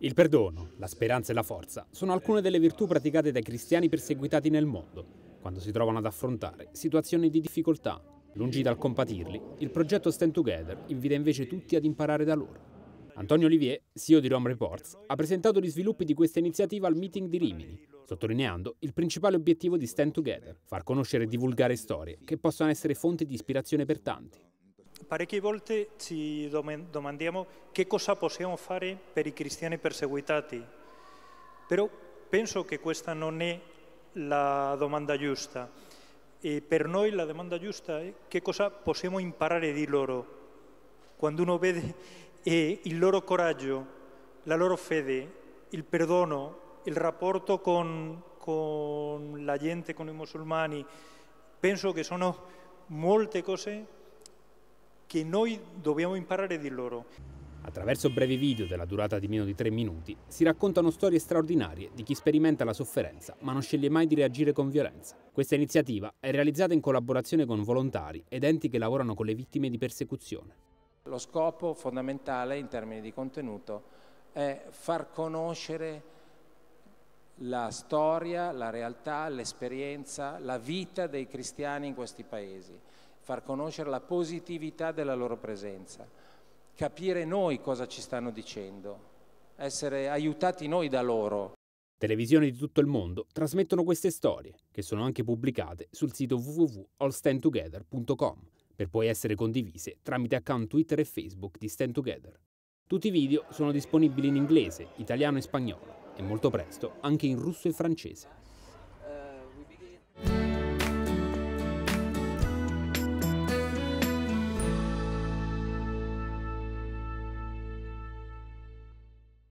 Il perdono, la speranza e la forza sono alcune delle virtù praticate dai cristiani perseguitati nel mondo, quando si trovano ad affrontare situazioni di difficoltà. Lungi dal compatirli, il progetto Stand Together invita invece tutti ad imparare da loro. Antonio Olivier, CEO di Rome Reports, ha presentato gli sviluppi di questa iniziativa al meeting di Rimini, sottolineando il principale obiettivo di Stand Together, far conoscere e divulgare storie che possano essere fonte di ispirazione per tanti. que volte si domandiamo qué cosa possiamo fare per i cristiani perseguitati, però penso que questa non è la domanda giusta. E per noi la domanda giusta è che cosa possiamo imparare di loro. Quando uno ve el il loro coraggio, la loro fede, il perdono, il rapporto con, con la gente, con i musulmani, penso che sono molte cose che noi dobbiamo imparare di loro. Attraverso brevi video della durata di meno di tre minuti si raccontano storie straordinarie di chi sperimenta la sofferenza ma non sceglie mai di reagire con violenza. Questa iniziativa è realizzata in collaborazione con volontari ed enti che lavorano con le vittime di persecuzione. Lo scopo fondamentale in termini di contenuto è far conoscere la storia, la realtà, l'esperienza, la vita dei cristiani in questi paesi far conoscere la positività della loro presenza, capire noi cosa ci stanno dicendo, essere aiutati noi da loro. Televisioni di tutto il mondo trasmettono queste storie, che sono anche pubblicate sul sito www.allstandtogether.com, per poi essere condivise tramite account Twitter e Facebook di Stand Together. Tutti i video sono disponibili in inglese, italiano e spagnolo, e molto presto anche in russo e francese.